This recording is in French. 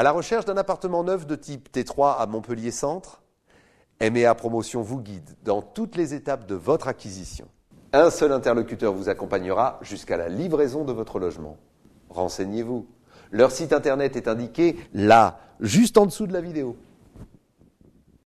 À la recherche d'un appartement neuf de type T3 à Montpellier Centre, MEA Promotion vous guide dans toutes les étapes de votre acquisition. Un seul interlocuteur vous accompagnera jusqu'à la livraison de votre logement. Renseignez-vous. Leur site internet est indiqué là, juste en dessous de la vidéo.